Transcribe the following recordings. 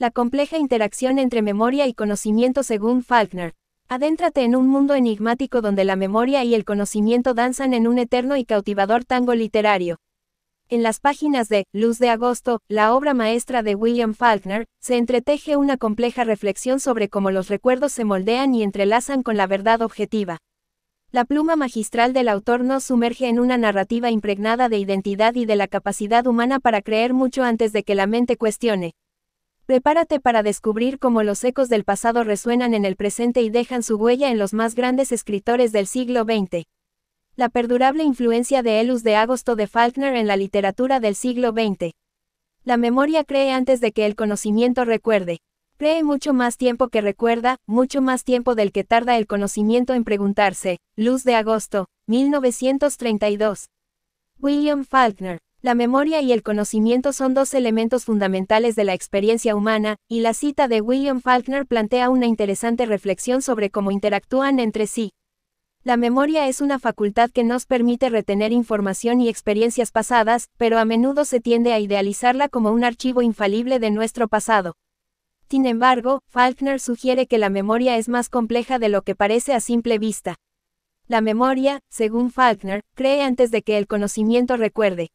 La compleja interacción entre memoria y conocimiento según Faulkner. Adéntrate en un mundo enigmático donde la memoria y el conocimiento danzan en un eterno y cautivador tango literario. En las páginas de Luz de Agosto, la obra maestra de William Faulkner, se entreteje una compleja reflexión sobre cómo los recuerdos se moldean y entrelazan con la verdad objetiva. La pluma magistral del autor nos sumerge en una narrativa impregnada de identidad y de la capacidad humana para creer mucho antes de que la mente cuestione. Prepárate para descubrir cómo los ecos del pasado resuenan en el presente y dejan su huella en los más grandes escritores del siglo XX. La perdurable influencia de Elus de Agosto de Faulkner en la literatura del siglo XX. La memoria cree antes de que el conocimiento recuerde. Cree mucho más tiempo que recuerda, mucho más tiempo del que tarda el conocimiento en preguntarse. Luz de agosto, 1932. William Faulkner. La memoria y el conocimiento son dos elementos fundamentales de la experiencia humana, y la cita de William Faulkner plantea una interesante reflexión sobre cómo interactúan entre sí. La memoria es una facultad que nos permite retener información y experiencias pasadas, pero a menudo se tiende a idealizarla como un archivo infalible de nuestro pasado. Sin embargo, Faulkner sugiere que la memoria es más compleja de lo que parece a simple vista. La memoria, según Faulkner, cree antes de que el conocimiento recuerde.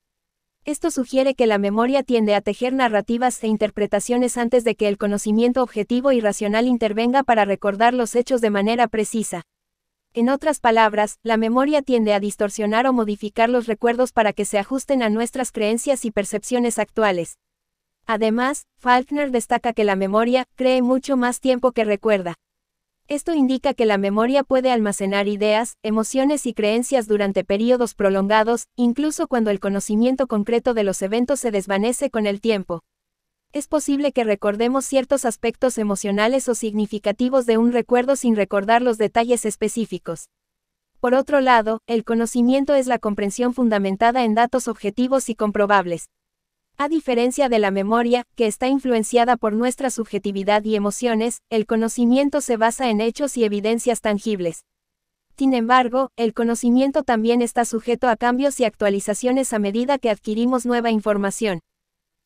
Esto sugiere que la memoria tiende a tejer narrativas e interpretaciones antes de que el conocimiento objetivo y racional intervenga para recordar los hechos de manera precisa. En otras palabras, la memoria tiende a distorsionar o modificar los recuerdos para que se ajusten a nuestras creencias y percepciones actuales. Además, Faulkner destaca que la memoria cree mucho más tiempo que recuerda. Esto indica que la memoria puede almacenar ideas, emociones y creencias durante periodos prolongados, incluso cuando el conocimiento concreto de los eventos se desvanece con el tiempo. Es posible que recordemos ciertos aspectos emocionales o significativos de un recuerdo sin recordar los detalles específicos. Por otro lado, el conocimiento es la comprensión fundamentada en datos objetivos y comprobables. A diferencia de la memoria, que está influenciada por nuestra subjetividad y emociones, el conocimiento se basa en hechos y evidencias tangibles. Sin embargo, el conocimiento también está sujeto a cambios y actualizaciones a medida que adquirimos nueva información.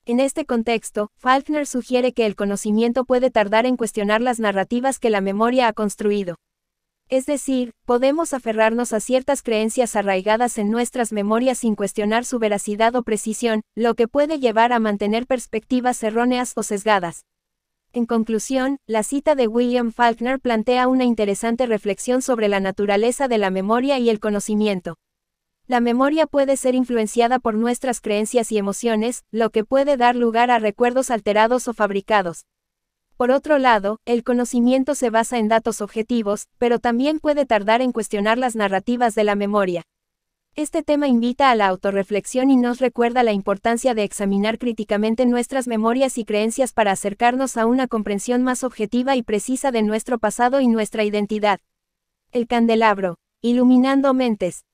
En este contexto, Faulkner sugiere que el conocimiento puede tardar en cuestionar las narrativas que la memoria ha construido. Es decir, podemos aferrarnos a ciertas creencias arraigadas en nuestras memorias sin cuestionar su veracidad o precisión, lo que puede llevar a mantener perspectivas erróneas o sesgadas. En conclusión, la cita de William Faulkner plantea una interesante reflexión sobre la naturaleza de la memoria y el conocimiento. La memoria puede ser influenciada por nuestras creencias y emociones, lo que puede dar lugar a recuerdos alterados o fabricados. Por otro lado, el conocimiento se basa en datos objetivos, pero también puede tardar en cuestionar las narrativas de la memoria. Este tema invita a la autorreflexión y nos recuerda la importancia de examinar críticamente nuestras memorias y creencias para acercarnos a una comprensión más objetiva y precisa de nuestro pasado y nuestra identidad. El candelabro, iluminando mentes.